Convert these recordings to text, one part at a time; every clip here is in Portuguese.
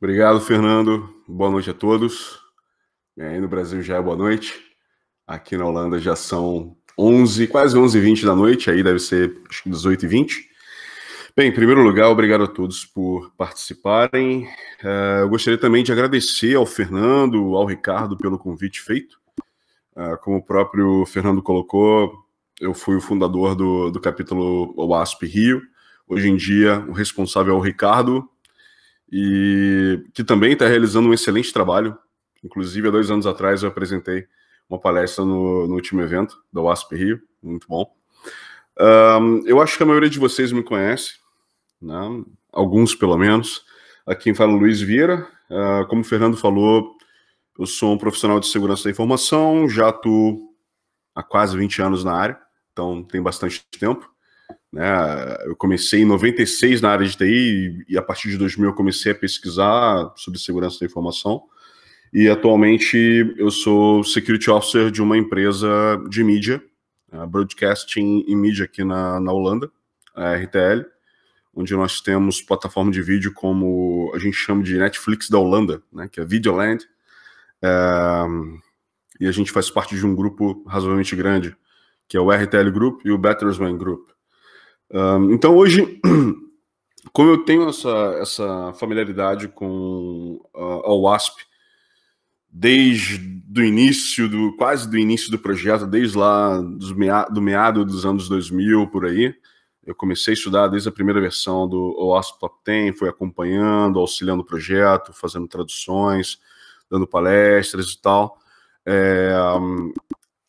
Obrigado, Fernando. Boa noite a todos. É, aí no Brasil já é boa noite. Aqui na Holanda já são 11, quase 11h20 da noite, aí deve ser acho que 18h20. Bem, em primeiro lugar, obrigado a todos por participarem. Uh, eu gostaria também de agradecer ao Fernando, ao Ricardo pelo convite feito. Uh, como o próprio Fernando colocou, eu fui o fundador do, do capítulo OASP Rio. Hoje em dia, o responsável é o Ricardo, e que também está realizando um excelente trabalho. Inclusive, há dois anos atrás eu apresentei uma palestra no, no último evento da UASP Rio, muito bom. Um, eu acho que a maioria de vocês me conhece, né? alguns pelo menos. Aqui em fala é Luiz Vieira. Uh, como o Fernando falou, eu sou um profissional de segurança da informação, já atuo há quase 20 anos na área, então tem bastante tempo. Né? Eu comecei em 96 na área de TI e a partir de 2000 eu comecei a pesquisar sobre segurança da informação. E atualmente eu sou security officer de uma empresa de mídia, broadcasting e mídia aqui na, na Holanda, a RTL, onde nós temos plataforma de vídeo como a gente chama de Netflix da Holanda, né, que é Videoland. É, e a gente faz parte de um grupo razoavelmente grande, que é o RTL Group e o Battersman Group. Um, então hoje, como eu tenho essa, essa familiaridade com uh, a WASP desde o início, do, quase do início do projeto, desde lá dos mea, do meado dos anos 2000, por aí, eu comecei a estudar desde a primeira versão do OASP Top 10, fui acompanhando, auxiliando o projeto, fazendo traduções, dando palestras e tal. É,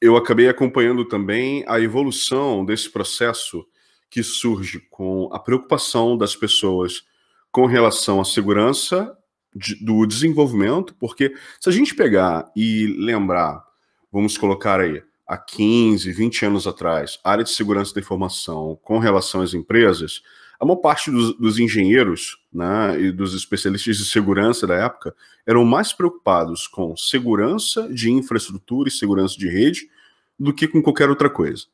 eu acabei acompanhando também a evolução desse processo que surge com a preocupação das pessoas com relação à segurança de, do desenvolvimento, porque se a gente pegar e lembrar, vamos colocar aí, há 15, 20 anos atrás, área de segurança da informação com relação às empresas, a maior parte dos, dos engenheiros né, e dos especialistas de segurança da época eram mais preocupados com segurança de infraestrutura e segurança de rede do que com qualquer outra coisa.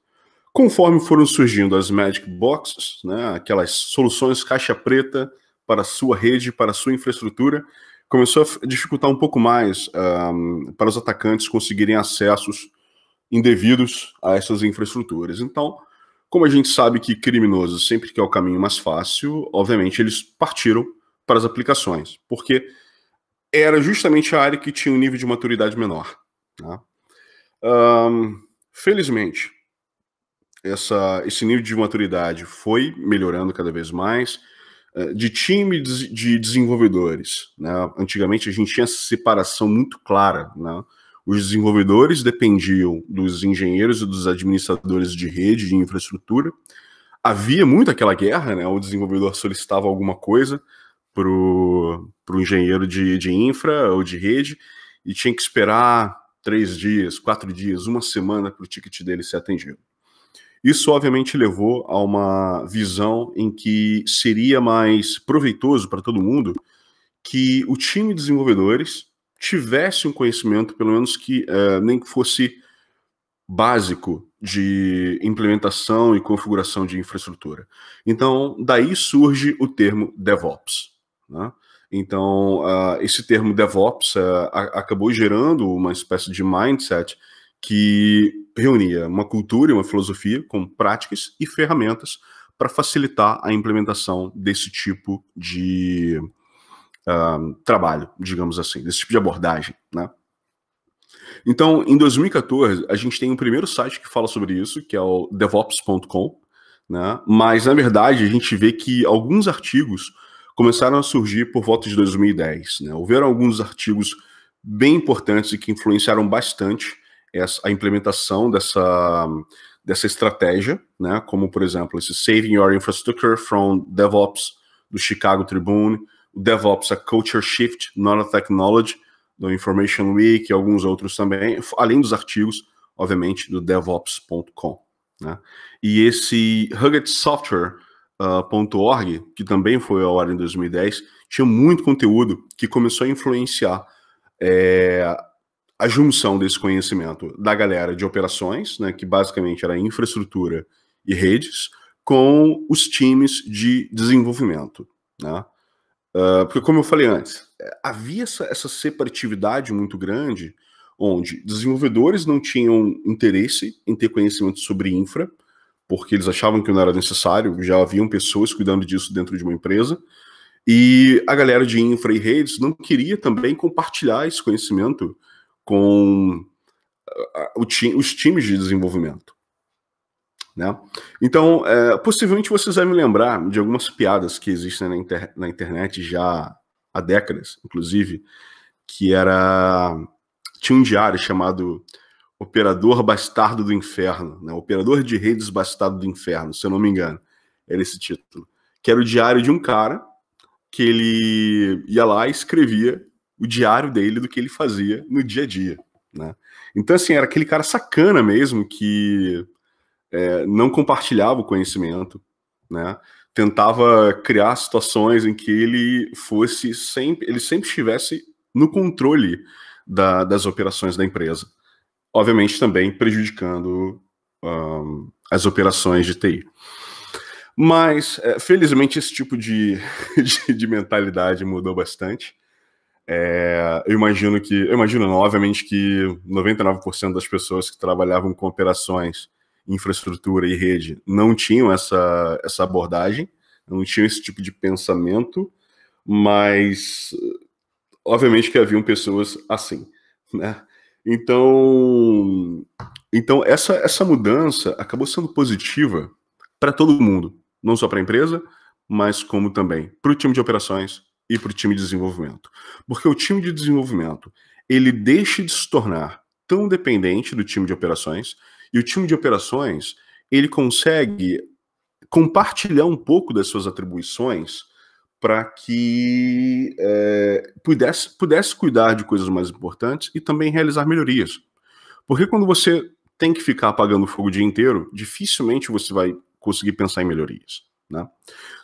Conforme foram surgindo as Magic Boxes, né, aquelas soluções caixa preta para sua rede, para sua infraestrutura, começou a dificultar um pouco mais um, para os atacantes conseguirem acessos indevidos a essas infraestruturas. Então, como a gente sabe que criminosos sempre que é o caminho mais fácil, obviamente eles partiram para as aplicações, porque era justamente a área que tinha um nível de maturidade menor. Um, né. felizmente, essa, esse nível de maturidade foi melhorando cada vez mais, eh, de time de desenvolvedores. Né? Antigamente a gente tinha essa separação muito clara. Né? Os desenvolvedores dependiam dos engenheiros e dos administradores de rede, de infraestrutura. Havia muito aquela guerra, né? o desenvolvedor solicitava alguma coisa para o engenheiro de, de infra ou de rede e tinha que esperar três dias, quatro dias, uma semana para o ticket dele ser atendido. Isso, obviamente, levou a uma visão em que seria mais proveitoso para todo mundo que o time de desenvolvedores tivesse um conhecimento, pelo menos que eh, nem que fosse básico de implementação e configuração de infraestrutura. Então, daí surge o termo DevOps. Né? Então, uh, esse termo DevOps uh, acabou gerando uma espécie de mindset que reunia uma cultura e uma filosofia com práticas e ferramentas para facilitar a implementação desse tipo de uh, trabalho, digamos assim, desse tipo de abordagem, né? Então, em 2014, a gente tem o um primeiro site que fala sobre isso, que é o devops.com, né? Mas na verdade, a gente vê que alguns artigos começaram a surgir por volta de 2010, né? Houveram alguns artigos bem importantes e que influenciaram bastante essa, a implementação dessa, dessa estratégia, né? como, por exemplo, esse Saving Your Infrastructure from DevOps, do Chicago Tribune, o DevOps, a Culture Shift, Not a Technology, do Information Week e alguns outros também, além dos artigos, obviamente, do DevOps.com. Né? E esse ruggedsoftware.org, ah, uh, que também foi ao ar em 2010, tinha muito conteúdo que começou a influenciar é, a junção desse conhecimento da galera de operações, né, que basicamente era infraestrutura e redes, com os times de desenvolvimento. Né? Uh, porque, como eu falei antes, é, havia essa, essa separatividade muito grande, onde desenvolvedores não tinham interesse em ter conhecimento sobre infra, porque eles achavam que não era necessário, já haviam pessoas cuidando disso dentro de uma empresa, e a galera de infra e redes não queria também compartilhar esse conhecimento com ti, os times de desenvolvimento. Né? Então, é, possivelmente vocês devem lembrar de algumas piadas que existem na, inter na internet já há décadas, inclusive, que era. Tinha um diário chamado Operador Bastardo do Inferno, né? Operador de Redes Bastardo do Inferno, se eu não me engano, era esse título. Que era o diário de um cara que ele ia lá e escrevia o diário dele do que ele fazia no dia a dia, né? Então, assim, era aquele cara sacana mesmo que é, não compartilhava o conhecimento, né? Tentava criar situações em que ele fosse sempre, ele sempre estivesse no controle da, das operações da empresa. Obviamente também prejudicando um, as operações de TI. Mas, é, felizmente, esse tipo de, de, de mentalidade mudou bastante. É, eu imagino que, eu imagino não, obviamente que 99% das pessoas que trabalhavam com operações, infraestrutura e rede não tinham essa, essa abordagem, não tinham esse tipo de pensamento, mas obviamente que haviam pessoas assim, né? Então, então essa, essa mudança acabou sendo positiva para todo mundo, não só para a empresa, mas como também para o time de operações, e para o time de desenvolvimento. Porque o time de desenvolvimento ele deixa de se tornar tão dependente do time de operações e o time de operações ele consegue compartilhar um pouco das suas atribuições para que é, pudesse, pudesse cuidar de coisas mais importantes e também realizar melhorias. Porque quando você tem que ficar apagando fogo o dia inteiro, dificilmente você vai conseguir pensar em melhorias. Né?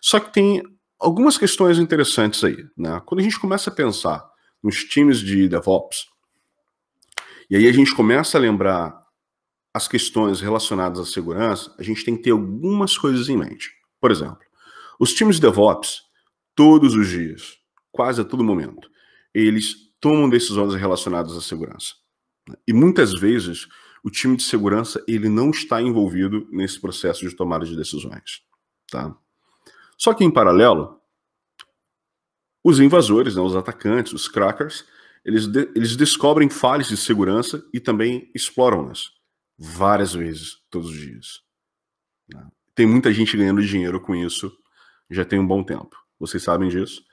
Só que tem algumas questões interessantes aí. Né? Quando a gente começa a pensar nos times de DevOps, e aí a gente começa a lembrar as questões relacionadas à segurança, a gente tem que ter algumas coisas em mente. Por exemplo, os times de DevOps, todos os dias, quase a todo momento, eles tomam decisões relacionadas à segurança. E muitas vezes o time de segurança ele não está envolvido nesse processo de tomada de decisões, tá? Só que em paralelo, os invasores, né, os atacantes, os crackers, eles, de, eles descobrem falhas de segurança e também exploram-nas várias vezes, todos os dias. Né. Tem muita gente ganhando dinheiro com isso já tem um bom tempo. Vocês sabem disso.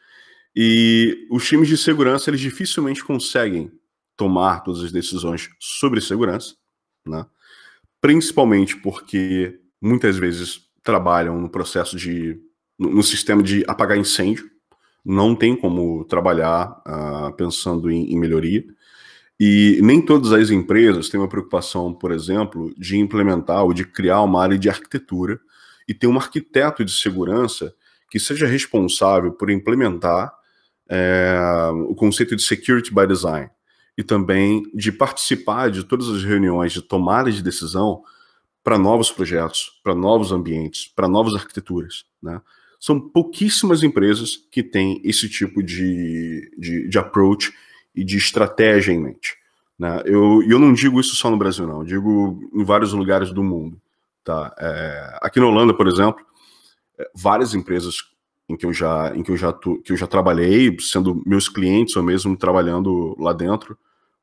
E os times de segurança, eles dificilmente conseguem tomar todas as decisões sobre segurança, né? principalmente porque muitas vezes trabalham no processo de no, sistema de apagar incêndio, não tem como trabalhar uh, pensando em, em, melhoria. E nem todas as empresas têm uma preocupação, por exemplo, de implementar ou de criar uma área de arquitetura e ter um arquiteto de segurança que seja responsável por implementar é, o conceito de security by design e também de participar de todas as reuniões de tomada de decisão para novos projetos, para novos ambientes, para novas arquiteturas, né? São pouquíssimas empresas que têm esse tipo de, de, de approach e de estratégia em mente. Né? Eu, eu não digo isso só no Brasil, não. Eu digo em vários lugares do mundo. Tá? É, aqui na Holanda, por exemplo, é, várias empresas em que eu já em que eu já tu, que eu já trabalhei sendo meus clientes ou mesmo trabalhando lá dentro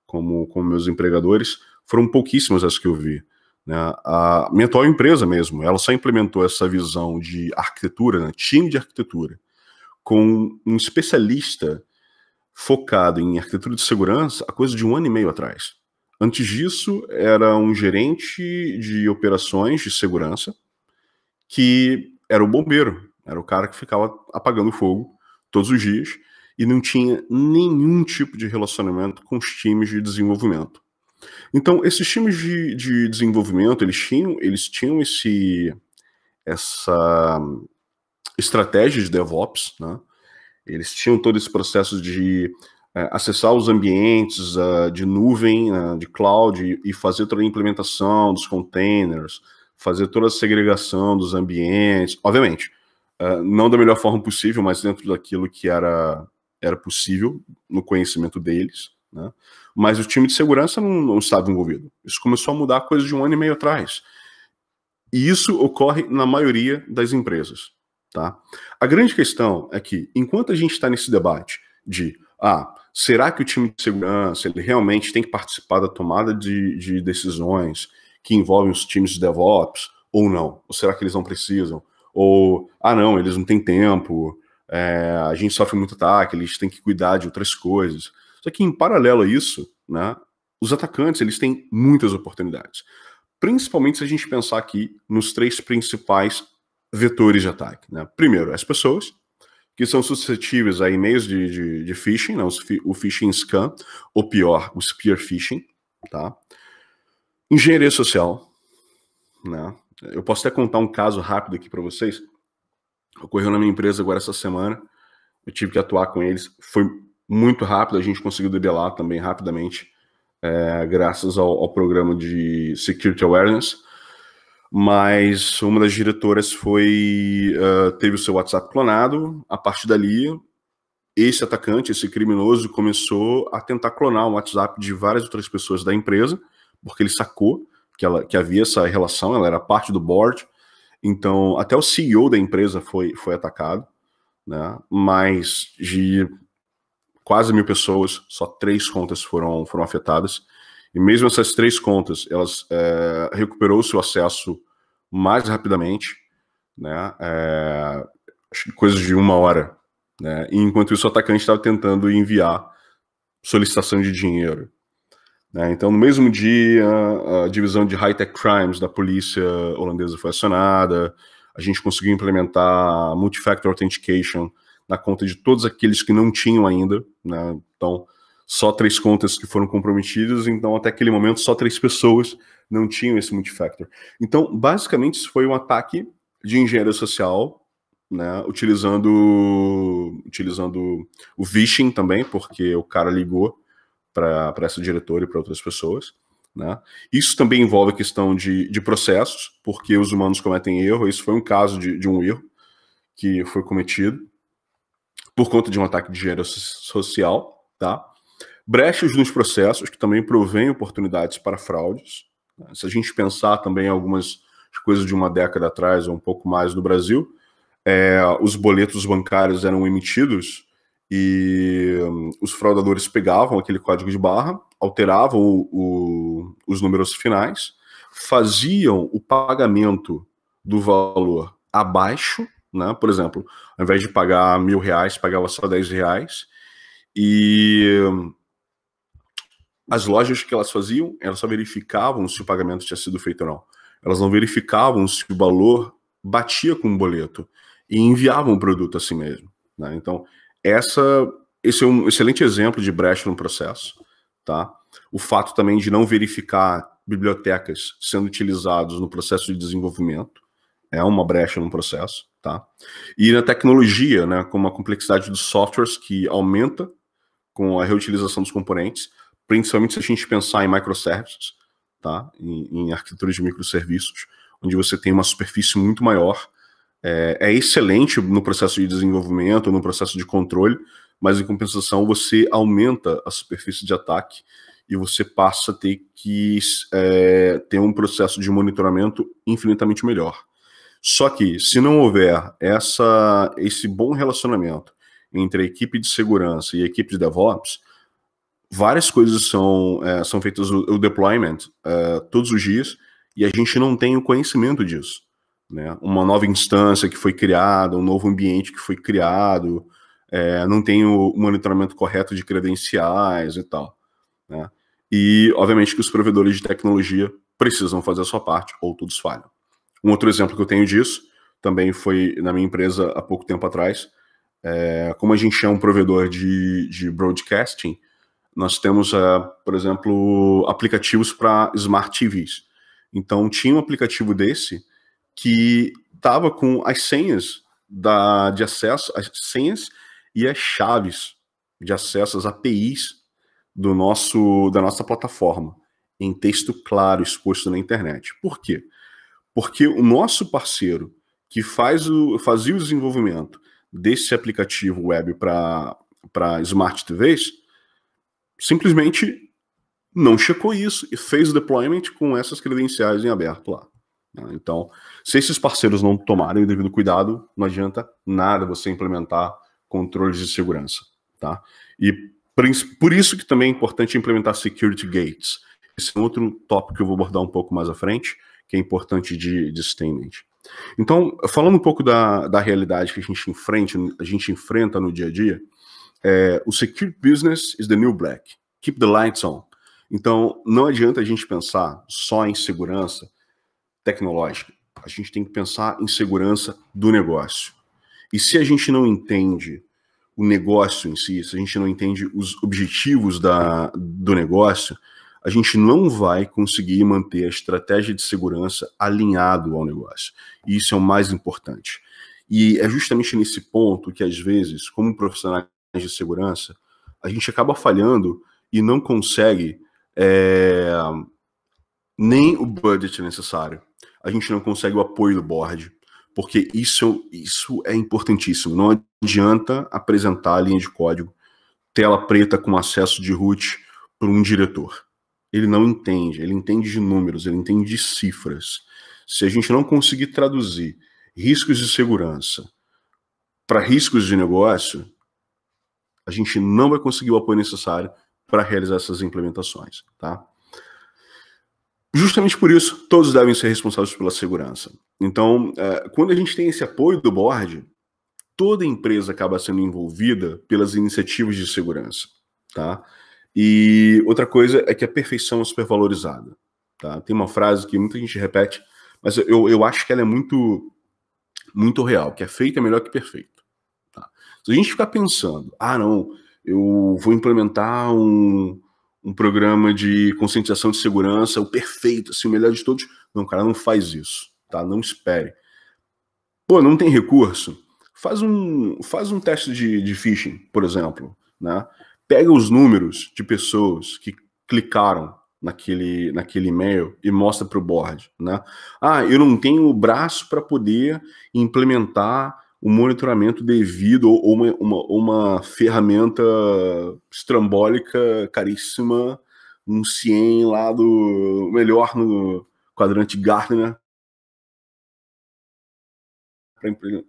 como como meus empregadores foram pouquíssimas as que eu vi né? A atual empresa mesmo, ela só implementou essa visão de arquitetura, né? time de arquitetura, com um especialista focado em arquitetura de segurança há coisa de um ano e meio atrás. Antes disso, era um gerente de operações de segurança que era o bombeiro, era o cara que ficava apagando fogo todos os dias e não tinha nenhum tipo de relacionamento com os times de desenvolvimento. Então, esses times de, de desenvolvimento, eles tinham, eles tinham esse, essa estratégia de DevOps, né? Eles tinham todo esse processo de é, acessar os ambientes uh, de nuvem, uh, de cloud, e, fazer toda a implementação dos containers, fazer toda a segregação dos ambientes, obviamente, uh, não da melhor forma possível, mas dentro daquilo que era, era possível no conhecimento deles. Né? Mas o time de segurança não, não estava envolvido. Isso começou a mudar coisa de um ano e meio atrás. E isso ocorre na maioria das empresas. Tá? A grande questão é que, enquanto a gente está nesse debate de ah, será que o time de segurança ele realmente tem que participar da tomada de, de decisões que envolvem os times de DevOps ou não? Ou será que eles não precisam? Ou, ah, não, eles não têm tempo, é, a gente sofre muito ataque, eles têm que cuidar de outras coisas. Só que em paralelo a isso, né, os atacantes eles têm muitas oportunidades. Principalmente se a gente pensar aqui nos três principais vetores de ataque. Né? Primeiro, as pessoas, que são suscetíveis a e-mails de, de, de phishing, né? o phishing scam, ou pior, o spear phishing, tá? Engenharia social, né? Eu posso até contar um caso rápido aqui para vocês. Ocorreu na minha empresa agora essa semana. Eu tive que atuar com eles. Foi muito rápido, a gente conseguiu debelar também rapidamente, é, graças ao, ao, programa de Security Awareness. Mas uma das diretoras foi uh, teve o seu WhatsApp clonado. A partir dali, esse atacante, esse criminoso, começou a tentar clonar o WhatsApp de várias outras pessoas da empresa, porque ele sacou que, ela, que havia essa relação, ela era parte do board. Então, até o CEO da empresa foi, foi atacado, né? mas de quase mil pessoas, só três contas foram, foram afetadas. E mesmo essas três contas, elas é, recuperou seu acesso mais rapidamente, né? É, coisas de uma hora. Né? E enquanto isso, o atacante estava tentando enviar solicitação de dinheiro. Né? Então, no mesmo dia, a divisão de high-tech crimes da polícia holandesa foi acionada. A gente conseguiu implementar multifactor authentication na conta de todos aqueles que não tinham ainda, né? Então, só três contas que foram comprometidas, então até aquele momento só três pessoas não tinham esse multifactor. Então, basicamente, isso foi um ataque de engenharia social, né, utilizando utilizando o phishing também, porque o cara ligou para essa diretora e para outras pessoas. Né? Isso também envolve a questão de, de processos, porque os humanos cometem erro. Isso foi um caso de, de um erro que foi cometido por conta de um ataque de gênero social, tá? Brechas nos processos, que também provém oportunidades para fraudes. Né? Se a gente pensar também algumas coisas de uma década atrás, ou um pouco mais no Brasil, é, os boletos bancários eram emitidos e hum, os fraudadores pegavam aquele código de barra, alteravam o, o, os números finais, faziam o pagamento do valor abaixo né? Por exemplo, ao invés de pagar mil reais, pagava só dez reais. E as lojas que elas faziam, elas só verificavam se o pagamento tinha sido feito ou não. Elas não verificavam se o valor batia com o boleto e enviavam o produto assim mesmo. Né? Então, essa, esse é um excelente exemplo de brecha no processo. Tá? O fato também de não verificar bibliotecas sendo utilizados no processo de desenvolvimento é uma brecha no processo. Tá? E na tecnologia, né, com uma complexidade dos softwares que aumenta com a reutilização dos componentes, principalmente se a gente pensar em microservices, tá? em, em arquitetura de microserviços, onde você tem uma superfície muito maior, é, é excelente no processo de desenvolvimento, no processo de controle, mas em compensação você aumenta a superfície de ataque e você passa a ter que é, ter um processo de monitoramento infinitamente melhor. Só que, se não houver essa, esse bom relacionamento entre a equipe de segurança e a equipe de DevOps, várias coisas são, é, são feitas o, o deployment é, todos os dias e a gente não tem o conhecimento disso. Né? Uma nova instância que foi criada, um novo ambiente que foi criado, é, não tem o monitoramento correto de credenciais e tal. Né? E, obviamente, que os provedores de tecnologia precisam fazer a sua parte ou todos falham. Um outro exemplo que eu tenho disso também foi na minha empresa há pouco tempo atrás. É, como a gente é um provedor de, de broadcasting, nós temos, é, por exemplo, aplicativos para smart TVs. Então, tinha um aplicativo desse que estava com as senhas da, de acesso, as senhas e as chaves de acesso, as APIs do nosso, da nossa plataforma, em texto claro exposto na internet. Por quê? Porque o nosso parceiro que faz o, fazia o desenvolvimento desse aplicativo web para smart TVs simplesmente não checou isso e fez o deployment com essas credenciais em aberto lá. Né? Então, se esses parceiros não tomarem o devido cuidado, não adianta nada você implementar controles de segurança, tá? E por isso que também é importante implementar security gates. Esse é um outro tópico que eu vou abordar um pouco mais à frente que é importante de, de se ter em mente. Então, falando um pouco da, da realidade que a gente, enfrenta, a gente enfrenta no dia a dia, é, o secure business is the new black. Keep the lights on. Então, não adianta a gente pensar só em segurança tecnológica. A gente tem que pensar em segurança do negócio. E se a gente não entende o negócio em si, se a gente não entende os objetivos da, do negócio, a gente não vai conseguir manter a estratégia de segurança alinhado ao negócio. E isso é o mais importante. E é justamente nesse ponto que, às vezes, como profissionais de segurança, a gente acaba falhando e não consegue é, nem o budget necessário. A gente não consegue o apoio do board, porque isso, isso é importantíssimo. Não adianta apresentar a linha de código, tela preta com acesso de root para um diretor ele não entende, ele entende de números, ele entende de cifras. Se a gente não conseguir traduzir riscos de segurança para riscos de negócio, a gente não vai conseguir o apoio necessário para realizar essas implementações, tá? Justamente por isso, todos devem ser responsáveis pela segurança. Então, é, quando a gente tem esse apoio do board, toda empresa acaba sendo envolvida pelas iniciativas de segurança, tá? E outra coisa é que a perfeição é supervalorizada. Tá? Tem uma frase que muita gente repete, mas eu, eu acho que ela é muito muito real, que é feito é melhor que perfeito. Tá? Se a gente ficar pensando, ah não, eu vou implementar um, um programa de conscientização de segurança, o perfeito, assim, o melhor de todos, não, cara, não faz isso, tá? Não espere. Pô, não tem recurso? Faz um, faz um teste de, de phishing, por exemplo, né? pega os números de pessoas que clicaram naquele, naquele e-mail e mostra para o board, né? Ah, eu não tenho o braço para poder implementar o um monitoramento devido ou uma, uma, uma, ferramenta estrambólica caríssima, um CIEM lá do melhor no quadrante Gartner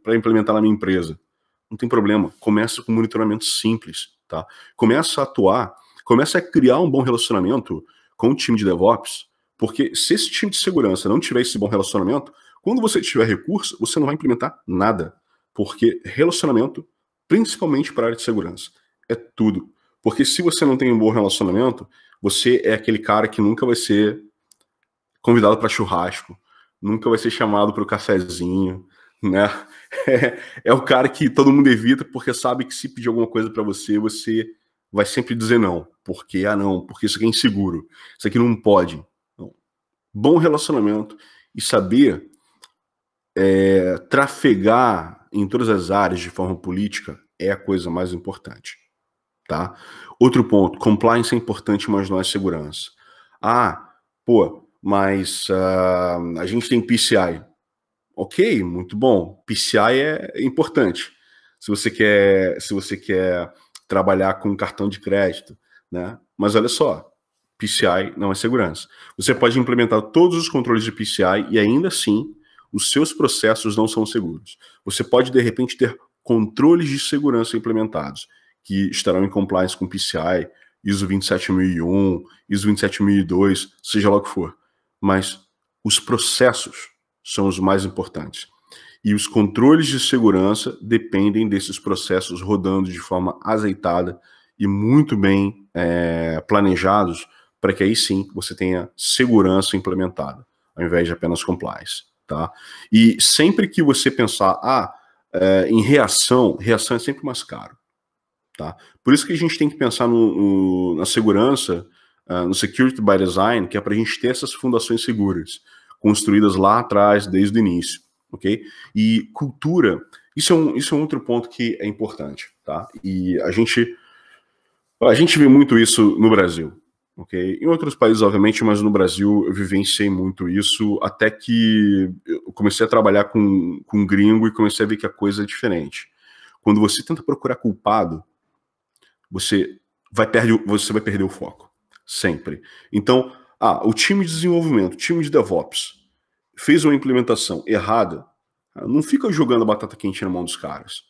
para implementar na minha empresa. Não tem problema, começa com monitoramento simples tá? Começa a atuar, começa a criar um bom relacionamento com o time de DevOps, porque se esse time de segurança não tiver esse bom relacionamento, quando você tiver recurso, você não vai implementar nada, porque relacionamento, principalmente para a área de segurança, é tudo. Porque se você não tem um bom relacionamento, você é aquele cara que nunca vai ser convidado para churrasco, nunca vai ser chamado para o cafezinho, né? É, é o cara que todo mundo evita porque sabe que se pedir alguma coisa para você, você vai sempre dizer não. Porque, ah, não, porque isso aqui é inseguro, isso aqui não pode. Então, bom relacionamento e saber é, trafegar em todas as áreas de forma política é a coisa mais importante. Tá? Outro ponto, compliance é importante, mas não é segurança. Ah, pô, mas uh, a gente tem PCI ok, muito bom. PCI é importante. Se você quer, se você quer trabalhar com cartão de crédito, né? Mas olha só, PCI não é segurança. Você pode implementar todos os controles de PCI e ainda assim os seus processos não são seguros. Você pode de repente ter controles de segurança implementados que estarão em compliance com PCI, ISO 27001, ISO 27002, seja lá o que for. Mas os processos são os mais importantes. E os controles de segurança dependem desses processos rodando de forma azeitada e muito bem é, planejados, para que aí sim você tenha segurança implementada, ao invés de apenas compliance. Tá? E sempre que você pensar ah, é, em reação, reação é sempre mais caro. Tá? Por isso que a gente tem que pensar no, no na segurança, uh, no security by design, que é para a gente ter essas fundações seguras construídas lá atrás, desde o início, ok? E cultura, isso é um, isso é um outro ponto que é importante, tá? E a gente, a gente vê muito isso no Brasil, ok? Em outros países, obviamente, mas no Brasil eu vivenciei muito isso, até que eu comecei a trabalhar com, com gringo e comecei a ver que a coisa é diferente. Quando você tenta procurar culpado, você vai perder, você vai perder o foco, sempre. Então, ah, o time de desenvolvimento, o time de DevOps fez uma implementação errada, não fica jogando a batata quente na mão dos caras.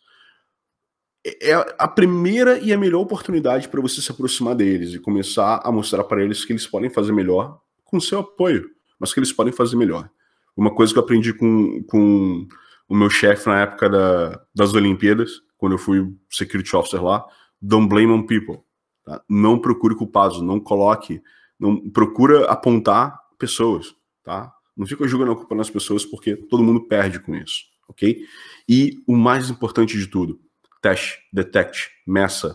É, é a primeira e a melhor oportunidade para você se aproximar deles e começar a mostrar para eles que eles podem fazer melhor com seu apoio, mas que eles podem fazer melhor. Uma coisa que eu aprendi com, com o meu chefe na época da, das Olimpíadas, quando eu fui security officer lá, don't blame on people. Tá? Não procure culpados, não coloque, não procura apontar pessoas, tá? Não fica jogando a culpa nas pessoas porque todo mundo perde com isso, ok? E o mais importante de tudo, teste, detecte, meça.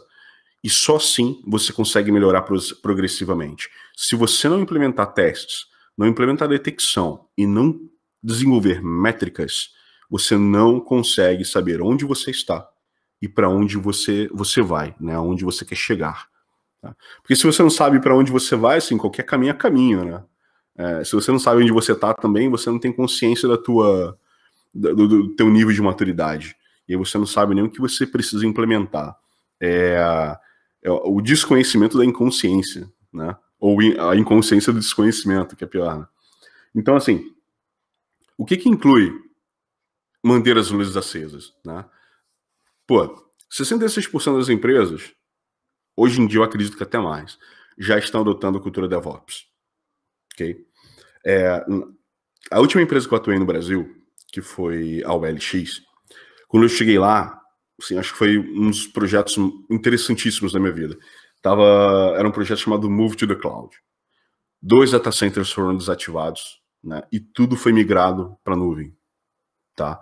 E só assim você consegue melhorar progressivamente. Se você não implementar testes, não implementar detecção e não desenvolver métricas, você não consegue saber onde você está e para onde você, você vai, né? Aonde você quer chegar. Tá? Porque se você não sabe para onde você vai, assim, qualquer caminho é caminho, né? É, se você não sabe onde você está também, você não tem consciência da tua do, do teu nível de maturidade. E aí você não sabe nem o que você precisa implementar. É, é o desconhecimento da inconsciência, né? Ou a inconsciência do desconhecimento, que é pior. Né? Então, assim, o que que inclui manter as luzes acesas, né? Pô, 66% das empresas, hoje em dia eu acredito que até mais, já estão adotando a cultura DevOps ok? É, a última empresa que eu atuei no Brasil, que foi a OLX, quando eu cheguei lá, assim, acho que foi um dos projetos interessantíssimos da minha vida. Tava, era um projeto chamado Move to the Cloud. Dois data centers foram desativados, né? E tudo foi migrado para nuvem, tá?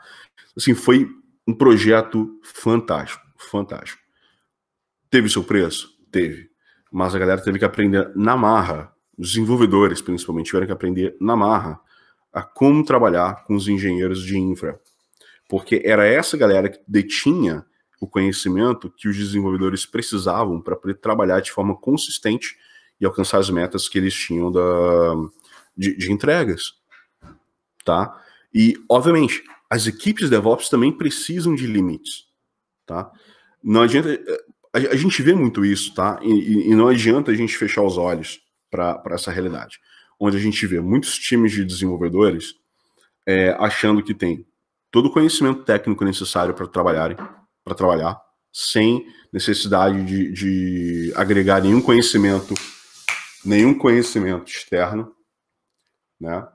Assim, foi um projeto fantástico, fantástico. Teve seu preço? Teve. Mas a galera teve que aprender na marra os desenvolvedores, principalmente, tiveram que aprender na marra a como trabalhar com os engenheiros de infra. Porque era essa galera que detinha o conhecimento que os desenvolvedores precisavam para poder trabalhar de forma consistente e alcançar as metas que eles tinham da, de, de entregas. Tá? E, obviamente, as equipes DevOps também precisam de limites. Tá? Não adianta. Eh, a, a gente vê muito isso, tá? E, e não adianta a gente fechar os olhos para essa realidade, onde a gente vê muitos times de desenvolvedores é, achando que tem todo o conhecimento técnico necessário para trabalhar para trabalhar, sem necessidade de, de agregar nenhum conhecimento, nenhum conhecimento externo, né?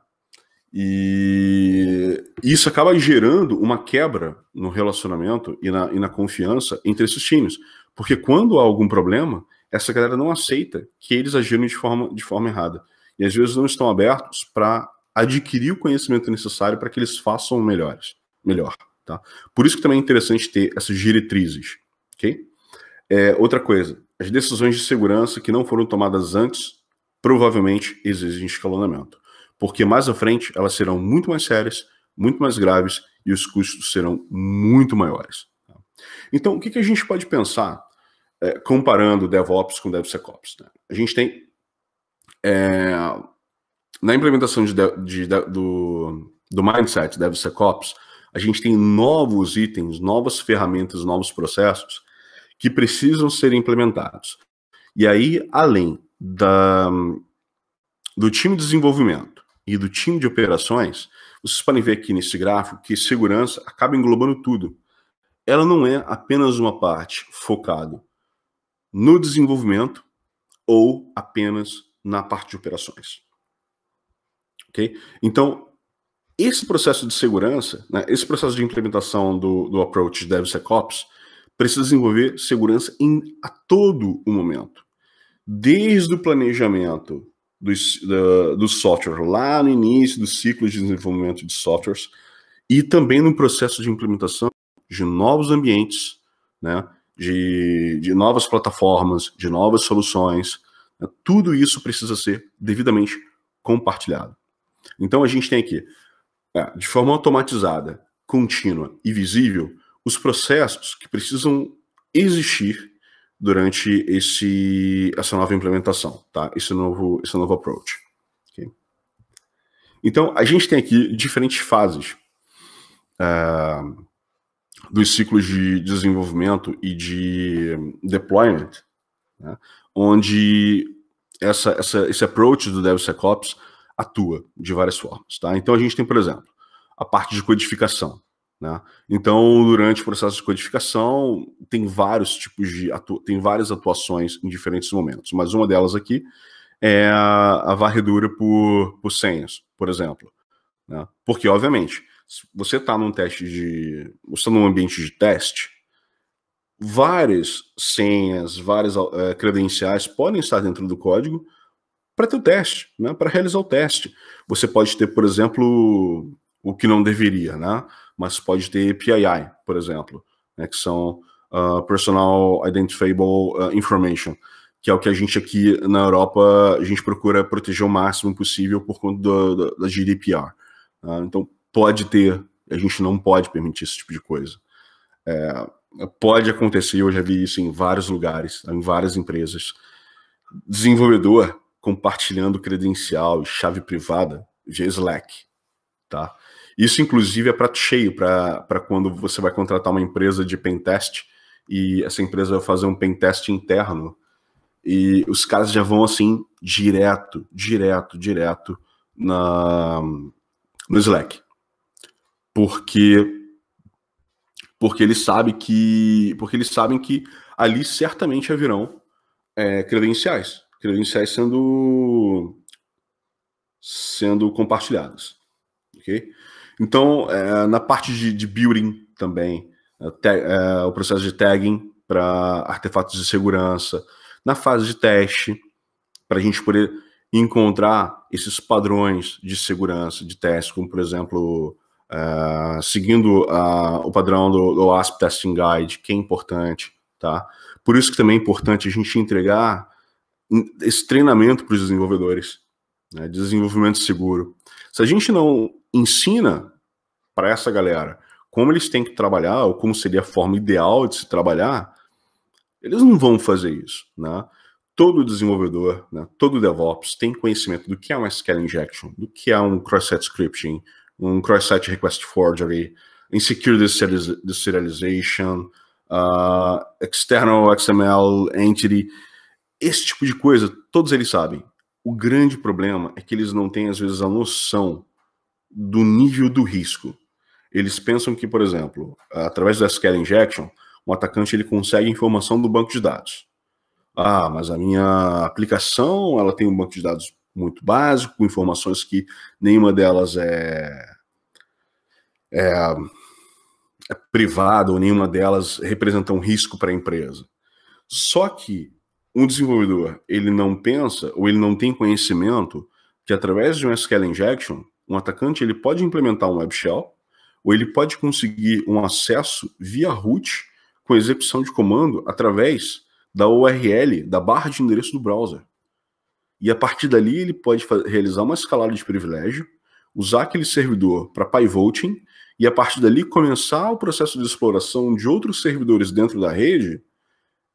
E isso acaba gerando uma quebra no relacionamento e na, e na confiança entre esses times. Porque quando há algum problema, essa galera não aceita que eles agiram de forma, de forma errada. E às vezes não estão abertos para adquirir o conhecimento necessário para que eles façam melhores, melhor. Tá? Por isso que também é interessante ter essas diretrizes. Okay? É, outra coisa, as decisões de segurança que não foram tomadas antes provavelmente exigem escalonamento, porque mais à frente elas serão muito mais sérias, muito mais graves e os custos serão muito maiores. Tá? Então, o que, que a gente pode pensar é, comparando DevOps com DevSecOps. Né? A gente tem é, na implementação de, de, de, do, do mindset DevSecOps, a gente tem novos itens, novas ferramentas, novos processos que precisam ser implementados. E aí, além da, do time de desenvolvimento e do time de operações, vocês podem ver aqui nesse gráfico que segurança acaba englobando tudo. Ela não é apenas uma parte focada no desenvolvimento ou apenas na parte de operações. Ok? Então, esse processo de segurança, né, esse processo de implementação do, do approach DevSecOps, precisa desenvolver segurança em, a todo o momento. Desde o planejamento do, da, do software, lá no início do ciclo de desenvolvimento de softwares, e também no processo de implementação de novos ambientes, né, de, de novas plataformas, de novas soluções. Né? Tudo isso precisa ser devidamente compartilhado. Então a gente tem aqui, é, de forma automatizada, contínua e visível, os processos que precisam existir durante esse, essa nova implementação, tá? Esse novo, esse novo approach. Okay? Então a gente tem aqui diferentes fases. Uh, dos ciclos de desenvolvimento e de deployment, né, onde essa, essa, esse approach do DevSecOps atua de várias formas. Tá? Então a gente tem, por exemplo, a parte de codificação. Né? Então, durante o processo de codificação, tem vários tipos de tem várias atuações em diferentes momentos, mas uma delas aqui é a, a varredura por, por senhas, por exemplo. Né? Porque, obviamente, você está num teste de. Você está num ambiente de teste, várias senhas, várias é, credenciais podem estar dentro do código para ter o teste, né? para realizar o teste. Você pode ter, por exemplo, o que não deveria, né? mas pode ter PII, por exemplo, né? que são uh, Personal Identifiable ah, Information, que é o que a gente aqui na Europa, a gente procura proteger o máximo possível por conta do, do, da GDPR. Uh, né. então, pode ter, a gente não pode permitir esse tipo de coisa. É, pode acontecer, eu já vi isso em vários lugares, em várias empresas. Desenvolvedor compartilhando credencial e chave privada via é Slack, tá? Isso, inclusive, é prato cheio para quando você vai contratar uma empresa de pentest e essa empresa vai fazer um pentest interno e os caras já vão, assim, direto, direto, direto na, no Slack porque porque eles sabem que porque eles sabem que ali certamente haverão é, credenciais, credenciais sendo sendo compartilhadas, ok? Então é, na parte de, de building também é, é o processo de tagging para artefatos de segurança, na fase de teste para a gente poder encontrar esses padrões de segurança de teste, como por exemplo é, seguindo o padrão do, do ASP Testing Guide, que é importante, tá? Por isso que também é importante a gente entregar esse treinamento para os desenvolvedores, né? desenvolvimento seguro. Se a gente não ensina para essa galera como eles têm que trabalhar ou como seria a forma ideal de se trabalhar, eles não vão fazer isso, né? Todo desenvolvedor, né? todo DevOps tem conhecimento do que é uma SQL injection, do que é um cross-site scripting, um cross-site request forgery, insecure deserialization, uh, external XML entity, esse tipo de coisa, todos eles sabem. O grande problema é que eles não têm, às vezes, a noção do nível do risco. Eles pensam que, por exemplo, através da SQL injection, um atacante ele consegue informação do banco de dados. Ah, mas a minha aplicação ela tem um banco de dados muito básico, com informações que nenhuma delas é, é, é privada ou nenhuma delas representa um risco para a empresa. Só que um desenvolvedor ele não pensa ou ele não tem conhecimento que através de um SQL injection, um atacante ele pode implementar um web shell ou ele pode conseguir um acesso via root com execução de comando através da URL, da barra de endereço do browser. E a partir dali ele pode realizar uma escalada de privilégio, usar aquele servidor para pivoting e a partir dali começar o processo de exploração de outros servidores dentro da rede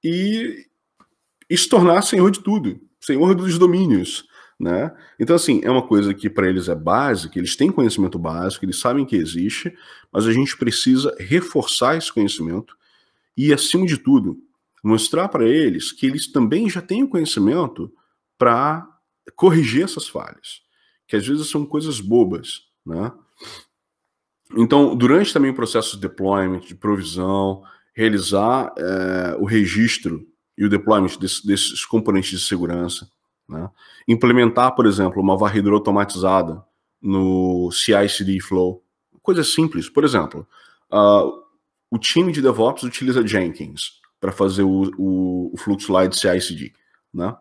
e, e se tornar senhor de tudo, senhor dos domínios. Né? Então, assim, é uma coisa que para eles é básica, eles têm conhecimento básico, eles sabem que existe, mas a gente precisa reforçar esse conhecimento e, acima de tudo, mostrar para eles que eles também já têm o conhecimento para corrigir essas falhas, que às vezes são coisas bobas, né? Então, durante também o processo de deployment, de provisão, realizar é, o registro e o deployment desse, desses componentes de segurança, né? implementar, por exemplo, uma varredura automatizada no CI/CD flow, coisa simples. Por exemplo, uh, o time de DevOps utiliza Jenkins para fazer o, o, o fluxo lá de CI/CD, né?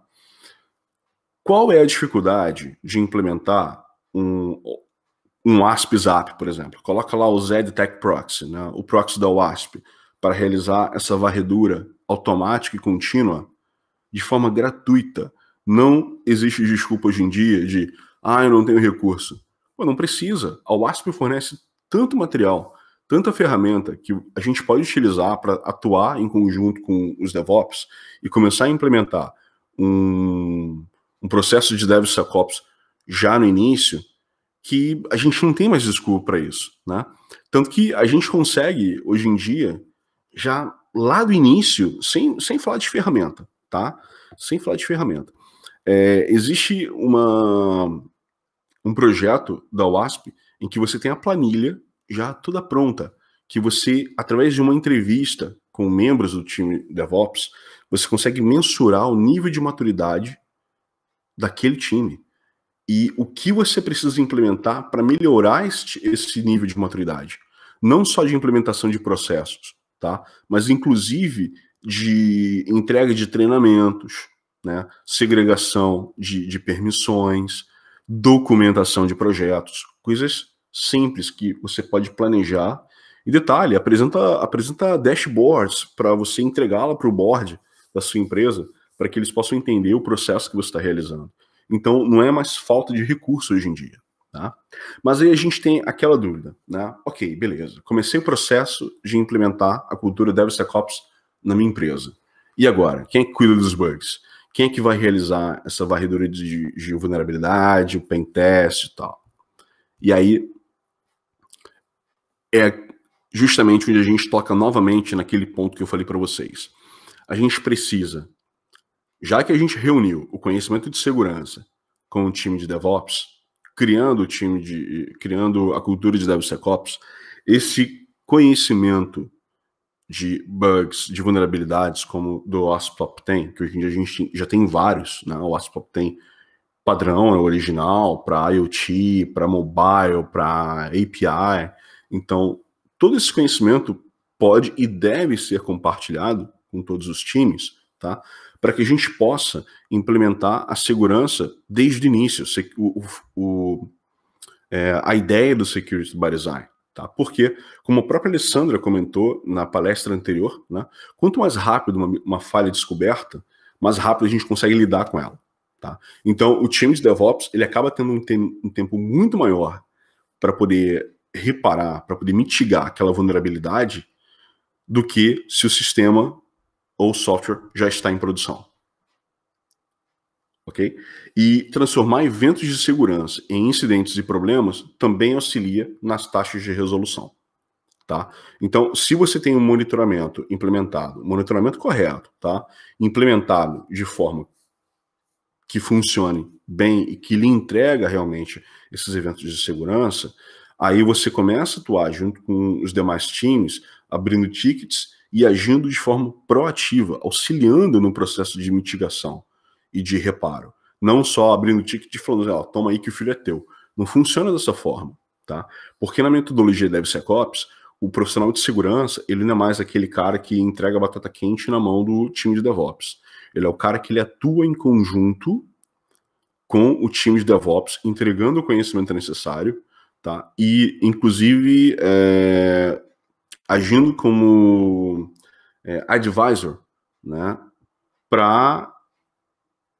Qual é a dificuldade de implementar um, um WASP Zap, por exemplo? Coloca lá o ZDTech Proxy, né? o proxy da WASP, para realizar essa varredura automática e contínua de forma gratuita. Não existe desculpa hoje em dia de, ah, eu não tenho recurso. Pô, não precisa. A WASP fornece tanto material, tanta ferramenta que a gente pode utilizar para atuar em conjunto com os DevOps e começar a implementar um um processo de DevSecOps já no início, que a gente não tem mais desculpa para isso, né? Tanto que a gente consegue, hoje em dia, já lá do início, sem, sem falar de ferramenta, tá? Sem falar de ferramenta. É, existe uma, um projeto da WASP em que você tem a planilha já toda pronta, que você, através de uma entrevista com membros do time DevOps, você consegue mensurar o nível de maturidade daquele time e o que você precisa implementar para melhorar este, esse nível de maturidade. Não só de implementação de processos, tá? mas inclusive de entrega de treinamentos, né? segregação de, de permissões, documentação de projetos, coisas simples que você pode planejar. E detalhe, apresenta, apresenta dashboards para você entregá-la para o board da sua empresa para que eles possam entender o processo que você está realizando. Então, não é mais falta de recurso hoje em dia. Tá? Mas aí a gente tem aquela dúvida, né? Ok, beleza. Comecei o processo de implementar a cultura DevSecOps na minha empresa. E agora? Quem é que cuida dos bugs? Quem é que vai realizar essa varredura de, de vulnerabilidade, o pen test e tal? E aí é justamente onde a gente toca novamente naquele ponto que eu falei para vocês. A gente precisa já que a gente reuniu o conhecimento de segurança com o time de DevOps, criando o time de criando a cultura de DevSecOps, esse conhecimento de bugs, de vulnerabilidades como do OSPOP tem, que hoje em dia a gente já tem vários, né? O OSPOP tem padrão, é original para IoT, para mobile, para API. Então, todo esse conhecimento pode e deve ser compartilhado com todos os times, tá? para que a gente possa implementar a segurança desde o início, o, o, é, a ideia do Security by Design. Tá? Porque, como a própria Alessandra comentou na palestra anterior, né, quanto mais rápido uma, uma falha descoberta, mais rápido a gente consegue lidar com ela. Tá? Então, o time de DevOps ele acaba tendo um, te um tempo muito maior para poder reparar, para poder mitigar aquela vulnerabilidade, do que se o sistema ou software já está em produção. Ok? E transformar eventos de segurança em incidentes e problemas também auxilia nas taxas de resolução. Tá? Então, se você tem um monitoramento implementado, monitoramento correto, tá? implementado de forma que funcione bem e que lhe entrega realmente esses eventos de segurança, aí você começa a atuar junto com os demais times, abrindo tickets e agindo de forma proativa, auxiliando no processo de mitigação e de reparo. Não só abrindo o ticket e falando, assim, ó, toma aí que o filho é teu. Não funciona dessa forma, tá? Porque na metodologia DevSecOps, o profissional de segurança, ele não é mais aquele cara que entrega a batata quente na mão do time de DevOps. Ele é o cara que ele atua em conjunto com o time de DevOps, entregando o conhecimento necessário, tá? E, inclusive, é, agindo como é, advisor, né, para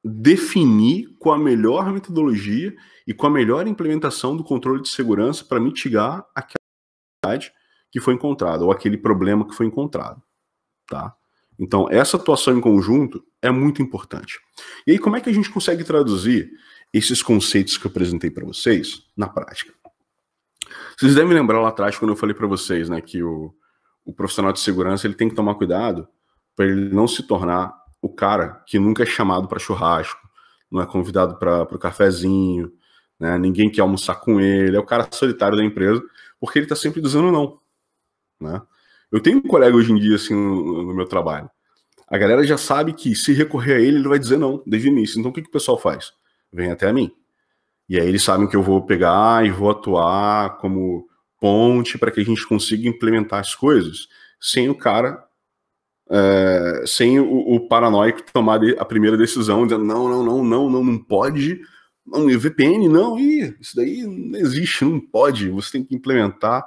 definir com a melhor metodologia e com a melhor implementação do controle de segurança para mitigar aquela que foi encontrada ou aquele problema que foi encontrado, tá? Então, essa atuação em conjunto é muito importante. E aí, como é que a gente consegue traduzir esses conceitos que eu apresentei para vocês na prática? Vocês devem lembrar lá atrás quando eu falei para vocês, né, que o, o profissional de segurança ele tem que tomar cuidado para ele não se tornar o cara que nunca é chamado para churrasco, não é convidado para o cafezinho, né? ninguém quer almoçar com ele, é o cara solitário da empresa, porque ele está sempre dizendo não. Né? Eu tenho um colega hoje em dia assim no, no, meu trabalho. A galera já sabe que se recorrer a ele, ele vai dizer não desde o início. Então o que, que o pessoal faz? Vem até a mim. E aí eles sabem que eu vou pegar e vou atuar como ponte para que a gente consiga implementar as coisas sem o cara, é, sem o, o, paranoico tomar a primeira decisão, dizendo não, não, não, não, não, não pode, não, VPN não, e isso daí não existe, não pode, você tem que implementar.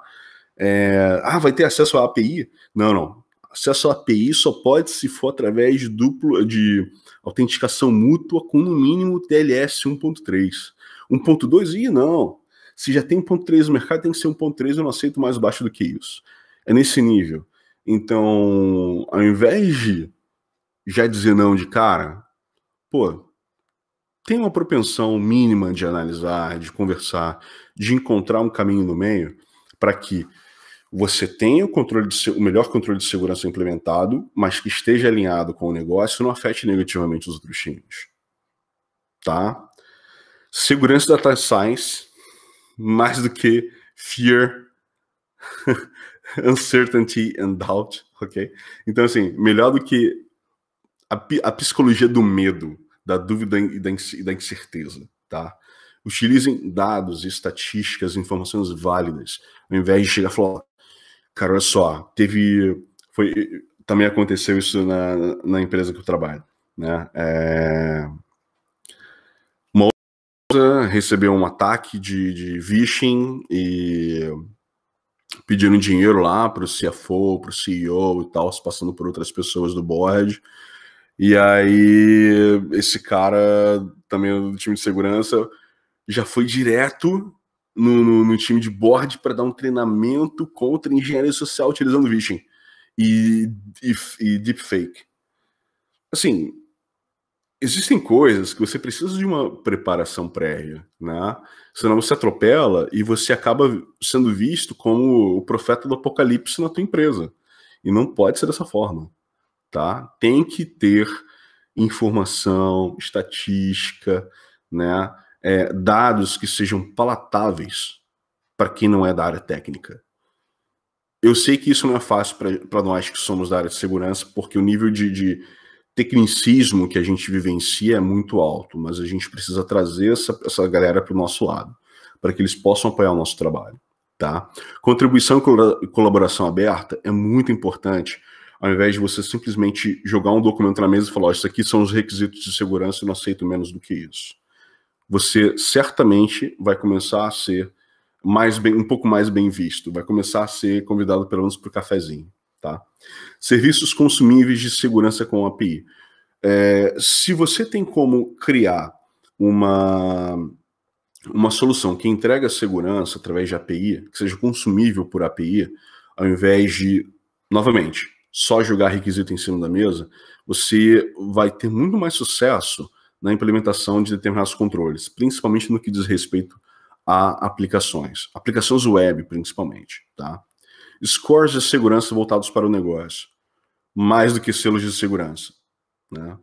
É, ah, vai ter acesso à API? Não, não. Acesso à API só pode se for através de duplo de autenticação mútua com no mínimo TLS 1.3. 1.2 e não. Se já tem 1.3 no mercado, tem que ser 1.3, eu não aceito mais baixo do que isso. É nesse nível. Então, ao invés de já dizer não de cara, pô, tem uma propensão mínima de analisar, de conversar, de encontrar um caminho no meio para que você tenha o, controle de, o melhor controle de segurança implementado, mas que esteja alinhado com o negócio e não afete negativamente os outros times. Tá? Segurança Data Science mais do que fear, uncertainty and doubt, ok? Então, assim, melhor do que a, a psicologia do medo, da dúvida e da, e da incerteza, tá? Utilizem dados, estatísticas, informações válidas, ao invés de chegar e falar, cara, olha só, teve, foi, também aconteceu isso na, na empresa que eu trabalho, né? É, recebeu um ataque de, de phishing e pedindo dinheiro lá para o CFO, para o CEO e tal, se passando por outras pessoas do board. E aí, esse cara, também do time de segurança, já foi direto no, no, no time de board para dar um treinamento contra engenharia social utilizando phishing e, e, e deepfake. Assim, existem coisas que você precisa de uma preparação prévia, né? Senão você atropela e você acaba sendo visto como o profeta do apocalipse na tua empresa. E não pode ser dessa forma, tá? Tem que ter informação, estatística, né? É, dados que sejam palatáveis para quem não é da área técnica. Eu sei que isso não é fácil para nós que somos da área de segurança, porque o nível de, de tecnicismo que a gente vivencia é muito alto, mas a gente precisa trazer essa, essa galera para o nosso lado, para que eles possam apoiar o nosso trabalho. Tá? Contribuição e colaboração aberta é muito importante, ao invés de você simplesmente jogar um documento na mesa e falar: oh, Isso aqui são os requisitos de segurança e não aceito menos do que isso. Você certamente vai começar a ser mais bem, um pouco mais bem visto, vai começar a ser convidado pelo menos para o cafezinho. Tá? Serviços consumíveis de segurança com API. É, se você tem como criar uma, uma solução que entrega segurança através de API, que seja consumível por API, ao invés de, novamente, só jogar requisito em cima da mesa, você vai ter muito mais sucesso na implementação de determinados controles, principalmente no que diz respeito a aplicações, aplicações web principalmente, tá? scores de segurança voltados para o negócio, mais do que selos de segurança. Né?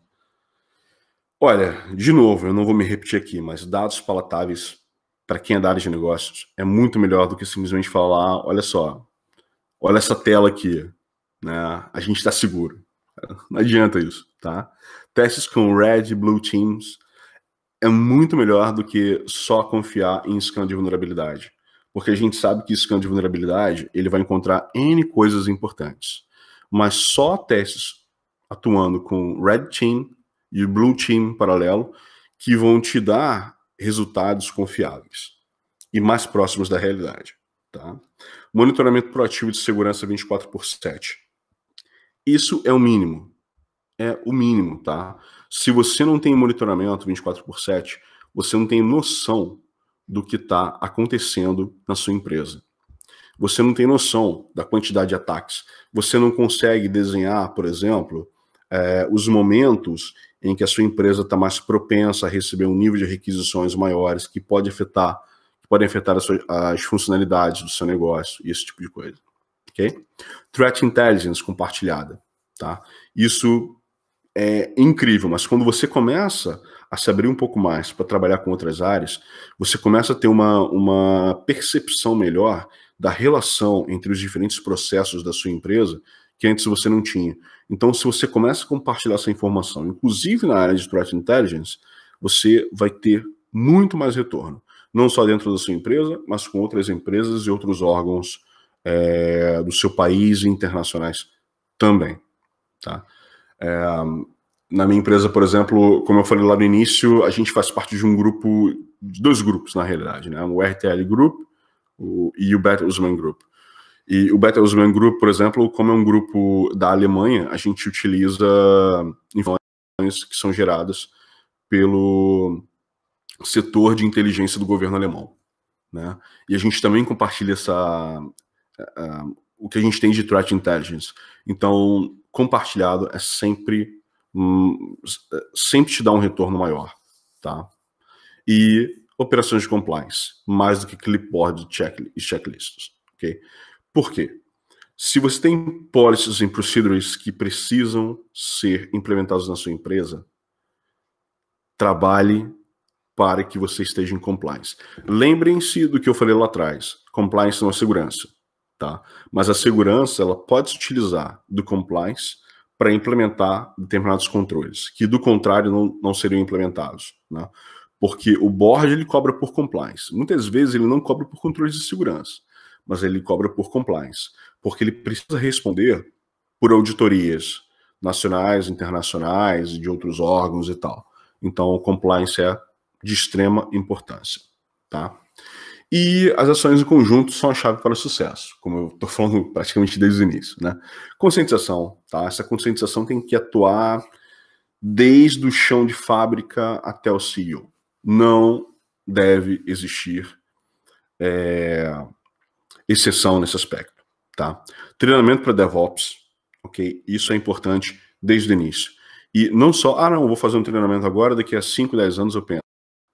Olha, de novo, eu não vou me repetir aqui, mas dados palatáveis para quem é da área de negócios é muito melhor do que simplesmente falar: olha só, olha essa tela aqui, né? a gente está seguro. Não adianta isso, tá? Testes com Red Blue Teams é muito melhor do que só confiar em scan de vulnerabilidade porque a gente sabe que esse scan é de vulnerabilidade ele vai encontrar N coisas importantes. Mas só testes atuando com Red Team e Blue Team paralelo que vão te dar resultados confiáveis e mais próximos da realidade. Tá? Monitoramento proativo de segurança 24 por 7. Isso é o mínimo. É o mínimo, tá? Se você não tem monitoramento 24 por 7, você não tem noção do que está acontecendo na sua empresa. Você não tem noção da quantidade de ataques. Você não consegue desenhar, por exemplo, é, os momentos em que a sua empresa está mais propensa a receber um nível de requisições maiores que pode afetar, que podem afetar as, suas, as funcionalidades do seu negócio e esse tipo de coisa. Ok? Threat intelligence compartilhada, tá? Isso é incrível, mas quando você começa a se abrir um pouco mais para trabalhar com outras áreas, você começa a ter uma, uma percepção melhor da relação entre os diferentes processos da sua empresa que antes você não tinha. Então, se você começa a compartilhar essa informação, inclusive na área de Threat Intelligence, você vai ter muito mais retorno, não só dentro da sua empresa, mas com outras empresas e outros órgãos é, do seu país e internacionais também. Tá? É, na minha empresa, por exemplo, como eu falei lá no início, a gente faz parte de um grupo, de dois grupos na realidade, né? O RTL Group o, e o Bertelsmann Group. E o Bertelsmann Group, por exemplo, como é um grupo da Alemanha, a gente utiliza informações que são geradas pelo setor de inteligência do governo alemão, né? E a gente também compartilha essa uh, o que a gente tem de threat intelligence. Então, compartilhado é sempre Hum, eh, sempre te dá um retorno maior, tá? E operações de compliance, mais do que clipboard e checklists, ok? Por quê? Se você tem policies e procedures que precisam ser implementados na sua empresa, trabalhe para que você esteja em compliance. Lembrem-se do que eu falei lá atrás. Compliance não é segurança, tá? Mas a segurança, ela pode se utilizar do compliance para implementar determinados controles, que do contrário não, não seriam implementados. Né? Porque o board ele cobra por compliance. Muitas vezes ele não cobra por controles de segurança, mas ele cobra por compliance, porque ele precisa responder por auditorias nacionais, internacionais e de outros órgãos e tal. Então, o compliance é de extrema importância, tá? E as ações em conjunto são a chave para o sucesso, como eu estou falando praticamente desde o início, né? Conscientização, tá? Essa conscientização tem que atuar desde o chão de fábrica até o CEO. Não deve existir é, exceção nesse aspecto, tá? Treinamento para DevOps, ok? Isso é importante desde o início. E não só, ah, não, vou fazer um treinamento agora, daqui a 5, 10 anos eu penso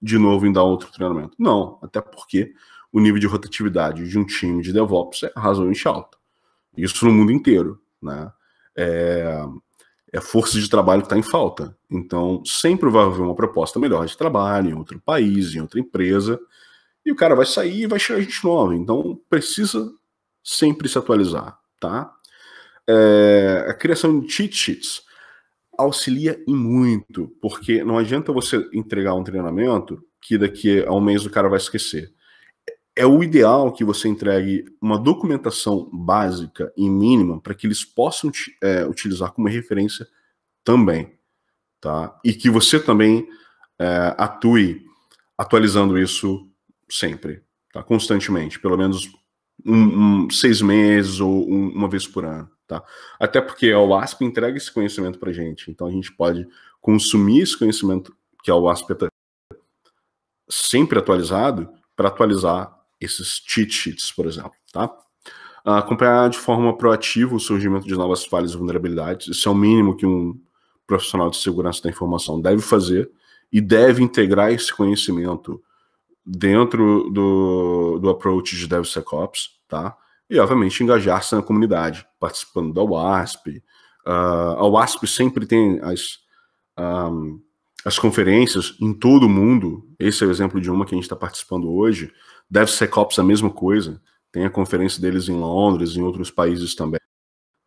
de novo em dar outro treinamento. Não, até porque o nível de rotatividade de um time de DevOps é razoavelmente alto. Isso no mundo inteiro, né? É, é força de trabalho que está em falta. Então, sempre vai haver uma proposta melhor de trabalho em outro país, em outra empresa, e o cara vai sair e vai chegar gente nova. Então, precisa sempre se atualizar, tá? É, a criação de cheat sheets auxilia e muito, porque não adianta você entregar um treinamento que daqui a um mês o cara vai esquecer. É o ideal que você entregue uma documentação básica e mínima para que eles possam é, utilizar como referência também, tá? E que você também é, atue atualizando isso sempre, tá? Constantemente, pelo menos um, um seis meses ou um, uma vez por ano. Tá? Até porque a OASP entrega esse conhecimento para gente, então a gente pode consumir esse conhecimento que a OASP está sempre atualizado para atualizar esses cheat sheets, por exemplo, tá? Ah, acompanhar de forma proativa o surgimento de novas falhas e vulnerabilidades, isso é o mínimo que um profissional de segurança da informação deve fazer e deve integrar esse conhecimento dentro do, do approach de DevSecOps tá? E, obviamente, engajar-se na comunidade, participando da WASP. Uh, a WASP ah, sempre tem as, um, as conferências em todo o mundo. Esse é o exemplo de uma que a gente está participando hoje. Deve ser COPS a mesma coisa. Tem a conferência deles em Londres, em outros países também.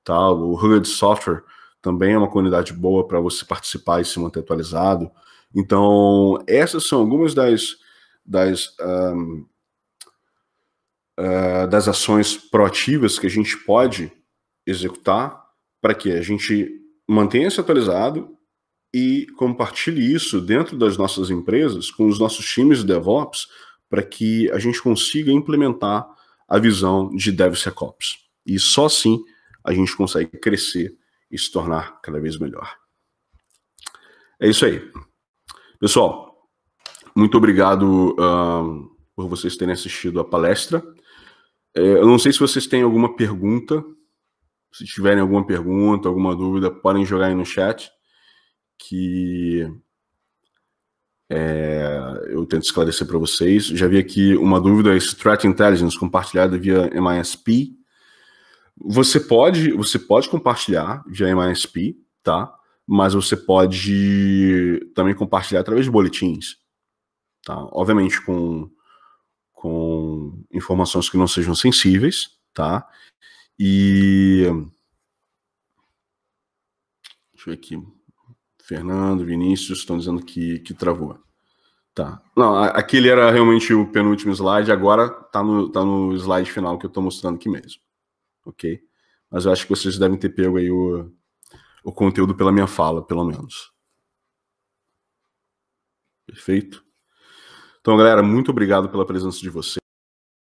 Tá? O Rugged Software também é uma comunidade boa para você participar e se manter atualizado. Então, essas são algumas das, das um, ah, das ações proativas que a gente pode executar para que a gente mantenha-se atualizado e compartilhe isso dentro das nossas empresas com os nossos times de DevOps para que a gente consiga implementar a visão de DevSecOps. E só assim a gente consegue crescer e se tornar cada vez melhor. É isso aí. Pessoal, muito obrigado ah, por vocês terem assistido a palestra. É, eu não sei se vocês têm alguma pergunta. Se tiverem alguma pergunta, alguma dúvida, podem jogar aí no chat. Que é, eu tento esclarecer para vocês. Já vi aqui uma dúvida: sobre Threat Intelligence compartilhada via MISP. Você pode, você pode compartilhar via MISP, tá? Mas você pode também compartilhar através de boletins, tá? Obviamente com com informações que não sejam sensíveis, tá? E deixa eu ver aqui. Fernando, Vinícius estão dizendo que, que travou. Tá. Não, aquele era realmente o penúltimo slide, agora tá no, tá no slide final que eu estou mostrando aqui mesmo. Ok? Mas eu acho que vocês devem ter pego aí o, o conteúdo pela minha fala, pelo menos. Perfeito? Então, galera, muito obrigado pela presença de vocês,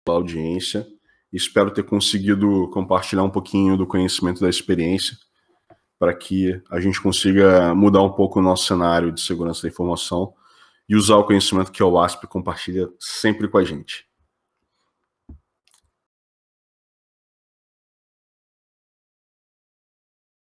pela audiência. Espero ter conseguido compartilhar um pouquinho do conhecimento da experiência para que a gente consiga mudar um pouco o nosso cenário de segurança da informação e usar o conhecimento que a OASP compartilha sempre com a gente.